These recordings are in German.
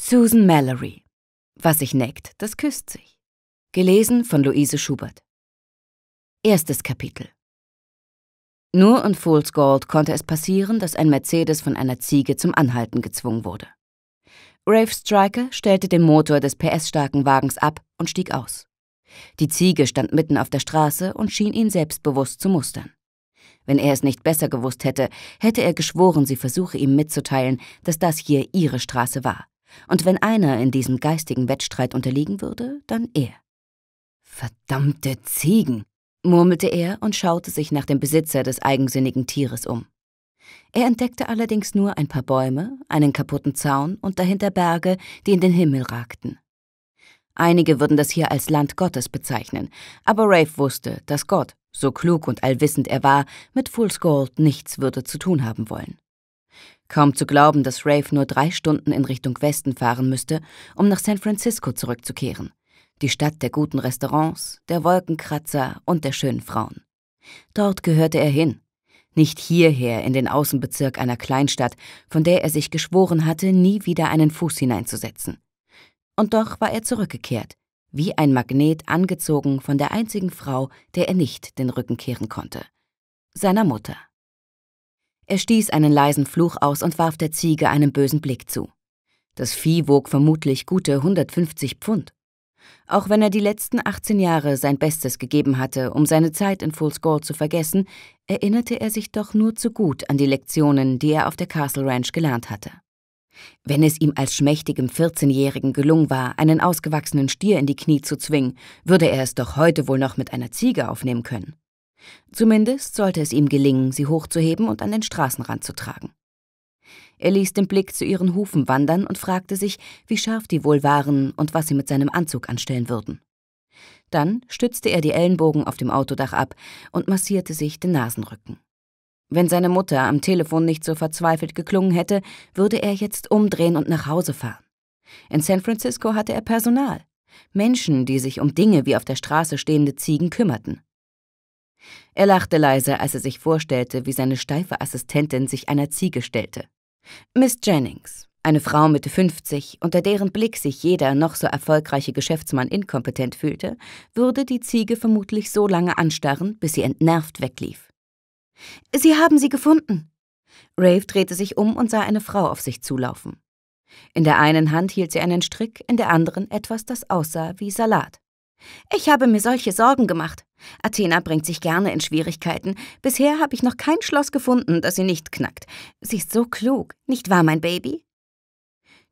Susan Mallory. Was sich neckt, das küsst sich. Gelesen von Luise Schubert. Erstes Kapitel. Nur in Fool's Gold konnte es passieren, dass ein Mercedes von einer Ziege zum Anhalten gezwungen wurde. Rafe Striker stellte den Motor des PS-starken Wagens ab und stieg aus. Die Ziege stand mitten auf der Straße und schien ihn selbstbewusst zu mustern. Wenn er es nicht besser gewusst hätte, hätte er geschworen, sie versuche ihm mitzuteilen, dass das hier ihre Straße war. Und wenn einer in diesem geistigen Wettstreit unterliegen würde, dann er. Verdammte Ziegen, murmelte er und schaute sich nach dem Besitzer des eigensinnigen Tieres um. Er entdeckte allerdings nur ein paar Bäume, einen kaputten Zaun und dahinter Berge, die in den Himmel ragten. Einige würden das hier als Land Gottes bezeichnen, aber Rafe wusste, dass Gott, so klug und allwissend er war, mit Fool's Gold nichts würde zu tun haben wollen. Kaum zu glauben, dass Rafe nur drei Stunden in Richtung Westen fahren müsste, um nach San Francisco zurückzukehren. Die Stadt der guten Restaurants, der Wolkenkratzer und der schönen Frauen. Dort gehörte er hin. Nicht hierher in den Außenbezirk einer Kleinstadt, von der er sich geschworen hatte, nie wieder einen Fuß hineinzusetzen. Und doch war er zurückgekehrt, wie ein Magnet angezogen von der einzigen Frau, der er nicht den Rücken kehren konnte. Seiner Mutter. Er stieß einen leisen Fluch aus und warf der Ziege einen bösen Blick zu. Das Vieh wog vermutlich gute 150 Pfund. Auch wenn er die letzten 18 Jahre sein Bestes gegeben hatte, um seine Zeit in Full Score zu vergessen, erinnerte er sich doch nur zu gut an die Lektionen, die er auf der Castle Ranch gelernt hatte. Wenn es ihm als schmächtigem 14-Jährigen gelungen war, einen ausgewachsenen Stier in die Knie zu zwingen, würde er es doch heute wohl noch mit einer Ziege aufnehmen können. Zumindest sollte es ihm gelingen, sie hochzuheben und an den Straßenrand zu tragen. Er ließ den Blick zu ihren Hufen wandern und fragte sich, wie scharf die wohl waren und was sie mit seinem Anzug anstellen würden. Dann stützte er die Ellenbogen auf dem Autodach ab und massierte sich den Nasenrücken. Wenn seine Mutter am Telefon nicht so verzweifelt geklungen hätte, würde er jetzt umdrehen und nach Hause fahren. In San Francisco hatte er Personal. Menschen, die sich um Dinge wie auf der Straße stehende Ziegen kümmerten. Er lachte leise, als er sich vorstellte, wie seine steife Assistentin sich einer Ziege stellte. Miss Jennings, eine Frau Mitte 50, unter deren Blick sich jeder noch so erfolgreiche Geschäftsmann inkompetent fühlte, würde die Ziege vermutlich so lange anstarren, bis sie entnervt weglief. Sie haben sie gefunden. Rave drehte sich um und sah eine Frau auf sich zulaufen. In der einen Hand hielt sie einen Strick, in der anderen etwas, das aussah wie Salat. Ich habe mir solche Sorgen gemacht. Athena bringt sich gerne in Schwierigkeiten. Bisher habe ich noch kein Schloss gefunden, das sie nicht knackt. Sie ist so klug, nicht wahr, mein Baby?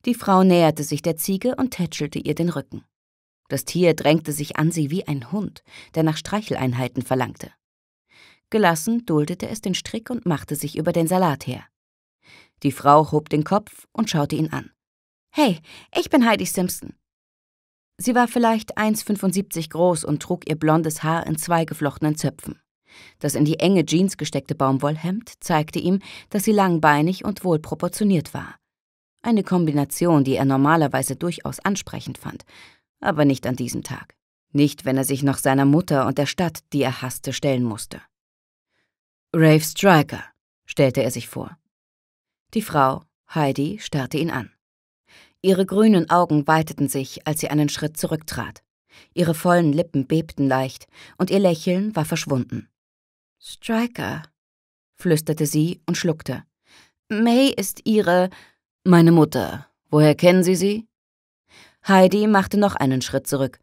Die Frau näherte sich der Ziege und tätschelte ihr den Rücken. Das Tier drängte sich an sie wie ein Hund, der nach Streicheleinheiten verlangte. Gelassen duldete es den Strick und machte sich über den Salat her. Die Frau hob den Kopf und schaute ihn an. Hey, ich bin Heidi Simpson. Sie war vielleicht 1,75 groß und trug ihr blondes Haar in zwei geflochtenen Zöpfen. Das in die enge Jeans gesteckte Baumwollhemd zeigte ihm, dass sie langbeinig und wohlproportioniert war. Eine Kombination, die er normalerweise durchaus ansprechend fand, aber nicht an diesem Tag. Nicht, wenn er sich noch seiner Mutter und der Stadt, die er hasste, stellen musste. Rave Striker, stellte er sich vor. Die Frau, Heidi, starrte ihn an. Ihre grünen Augen weiteten sich, als sie einen Schritt zurücktrat. Ihre vollen Lippen bebten leicht und ihr Lächeln war verschwunden. Striker, flüsterte sie und schluckte. May ist ihre. Meine Mutter. Woher kennen Sie sie? Heidi machte noch einen Schritt zurück.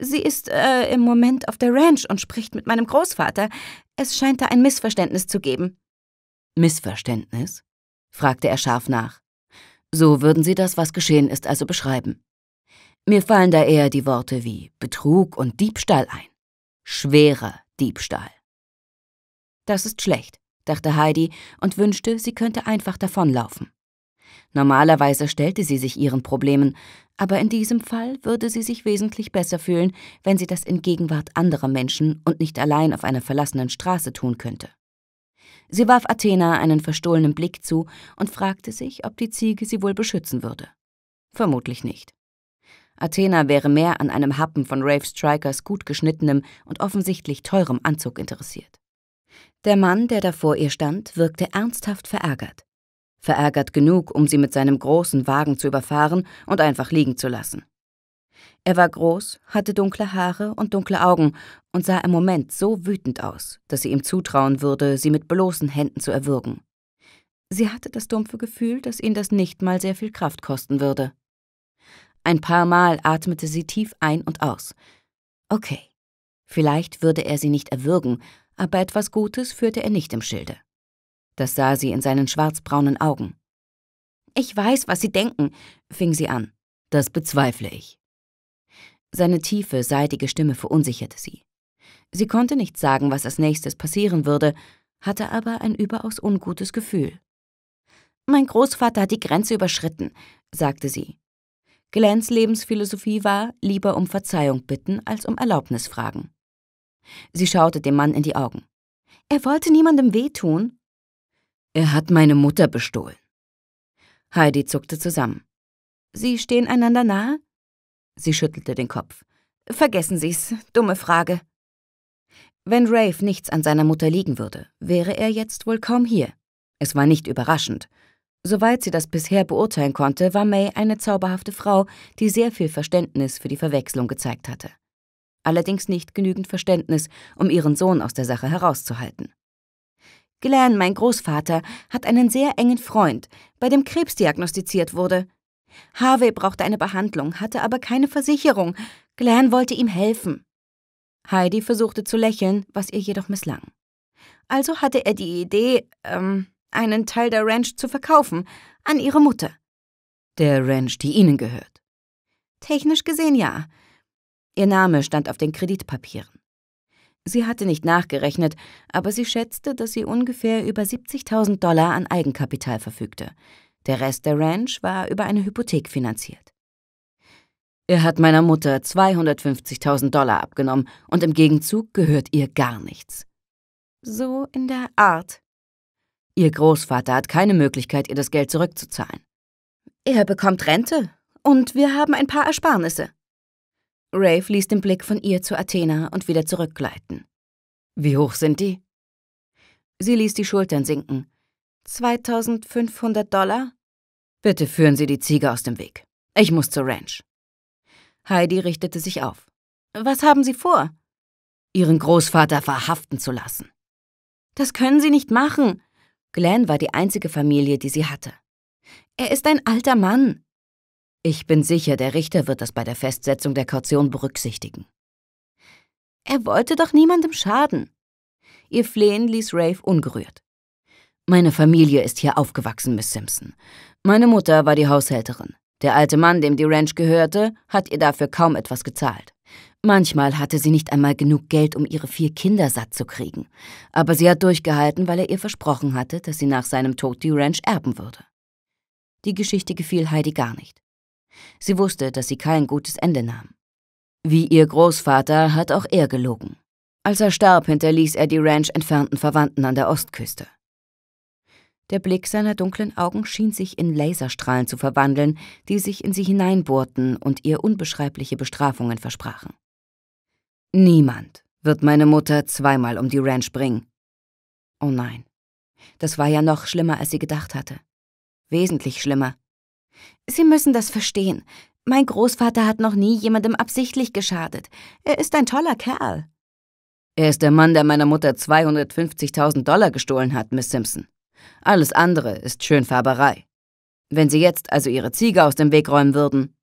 Sie ist äh, im Moment auf der Ranch und spricht mit meinem Großvater. Es scheint da ein Missverständnis zu geben. Missverständnis? fragte er scharf nach. So würden Sie das, was geschehen ist, also beschreiben. Mir fallen da eher die Worte wie Betrug und Diebstahl ein. Schwerer Diebstahl. Das ist schlecht, dachte Heidi und wünschte, sie könnte einfach davonlaufen. Normalerweise stellte sie sich ihren Problemen, aber in diesem Fall würde sie sich wesentlich besser fühlen, wenn sie das in Gegenwart anderer Menschen und nicht allein auf einer verlassenen Straße tun könnte. Sie warf Athena einen verstohlenen Blick zu und fragte sich, ob die Ziege sie wohl beschützen würde. Vermutlich nicht. Athena wäre mehr an einem Happen von Rave Strikers gut geschnittenem und offensichtlich teurem Anzug interessiert. Der Mann, der da vor ihr stand, wirkte ernsthaft verärgert. Verärgert genug, um sie mit seinem großen Wagen zu überfahren und einfach liegen zu lassen. Er war groß, hatte dunkle Haare und dunkle Augen und sah im Moment so wütend aus, dass sie ihm zutrauen würde, sie mit bloßen Händen zu erwürgen. Sie hatte das dumpfe Gefühl, dass ihn das nicht mal sehr viel Kraft kosten würde. Ein paar Mal atmete sie tief ein und aus. Okay, vielleicht würde er sie nicht erwürgen, aber etwas Gutes führte er nicht im Schilde. Das sah sie in seinen schwarzbraunen Augen. Ich weiß, was Sie denken, fing sie an. Das bezweifle ich, seine tiefe, seidige Stimme verunsicherte sie. Sie konnte nicht sagen, was als nächstes passieren würde, hatte aber ein überaus ungutes Gefühl. Mein Großvater hat die Grenze überschritten, sagte sie. Glens Lebensphilosophie war, lieber um Verzeihung bitten als um Erlaubnis fragen. Sie schaute dem Mann in die Augen. Er wollte niemandem wehtun. Er hat meine Mutter bestohlen. Heidi zuckte zusammen. Sie stehen einander nahe? Sie schüttelte den Kopf. Vergessen Sie's, dumme Frage. Wenn Rafe nichts an seiner Mutter liegen würde, wäre er jetzt wohl kaum hier. Es war nicht überraschend. Soweit sie das bisher beurteilen konnte, war May eine zauberhafte Frau, die sehr viel Verständnis für die Verwechslung gezeigt hatte. Allerdings nicht genügend Verständnis, um ihren Sohn aus der Sache herauszuhalten. Glenn, mein Großvater, hat einen sehr engen Freund, bei dem Krebs diagnostiziert wurde. Harvey brauchte eine Behandlung, hatte aber keine Versicherung. Glenn wollte ihm helfen. Heidi versuchte zu lächeln, was ihr jedoch misslang. Also hatte er die Idee, ähm, einen Teil der Ranch zu verkaufen, an ihre Mutter. Der Ranch, die ihnen gehört. Technisch gesehen ja. Ihr Name stand auf den Kreditpapieren. Sie hatte nicht nachgerechnet, aber sie schätzte, dass sie ungefähr über 70.000 Dollar an Eigenkapital verfügte. Der Rest der Ranch war über eine Hypothek finanziert. Er hat meiner Mutter 250.000 Dollar abgenommen und im Gegenzug gehört ihr gar nichts. So in der Art. Ihr Großvater hat keine Möglichkeit, ihr das Geld zurückzuzahlen. Er bekommt Rente und wir haben ein paar Ersparnisse. Rafe ließ den Blick von ihr zu Athena und wieder zurückgleiten. Wie hoch sind die? Sie ließ die Schultern sinken 2500 Dollar? Bitte führen Sie die Ziege aus dem Weg. Ich muss zur Ranch. Heidi richtete sich auf. Was haben Sie vor? Ihren Großvater verhaften zu lassen. Das können Sie nicht machen. Glenn war die einzige Familie, die sie hatte. Er ist ein alter Mann. Ich bin sicher, der Richter wird das bei der Festsetzung der Kaution berücksichtigen. Er wollte doch niemandem schaden. Ihr Flehen ließ Rafe ungerührt. Meine Familie ist hier aufgewachsen, Miss Simpson. Meine Mutter war die Haushälterin. Der alte Mann, dem die Ranch gehörte, hat ihr dafür kaum etwas gezahlt. Manchmal hatte sie nicht einmal genug Geld, um ihre vier Kinder satt zu kriegen. Aber sie hat durchgehalten, weil er ihr versprochen hatte, dass sie nach seinem Tod die Ranch erben würde. Die Geschichte gefiel Heidi gar nicht. Sie wusste, dass sie kein gutes Ende nahm. Wie ihr Großvater hat auch er gelogen. Als er starb, hinterließ er die Ranch entfernten Verwandten an der Ostküste. Der Blick seiner dunklen Augen schien sich in Laserstrahlen zu verwandeln, die sich in sie hineinbohrten und ihr unbeschreibliche Bestrafungen versprachen. Niemand wird meine Mutter zweimal um die Ranch bringen. Oh nein, das war ja noch schlimmer, als sie gedacht hatte. Wesentlich schlimmer. Sie müssen das verstehen. Mein Großvater hat noch nie jemandem absichtlich geschadet. Er ist ein toller Kerl. Er ist der Mann, der meiner Mutter 250.000 Dollar gestohlen hat, Miss Simpson. Alles andere ist Schönfärberei. Wenn Sie jetzt also Ihre Ziege aus dem Weg räumen würden,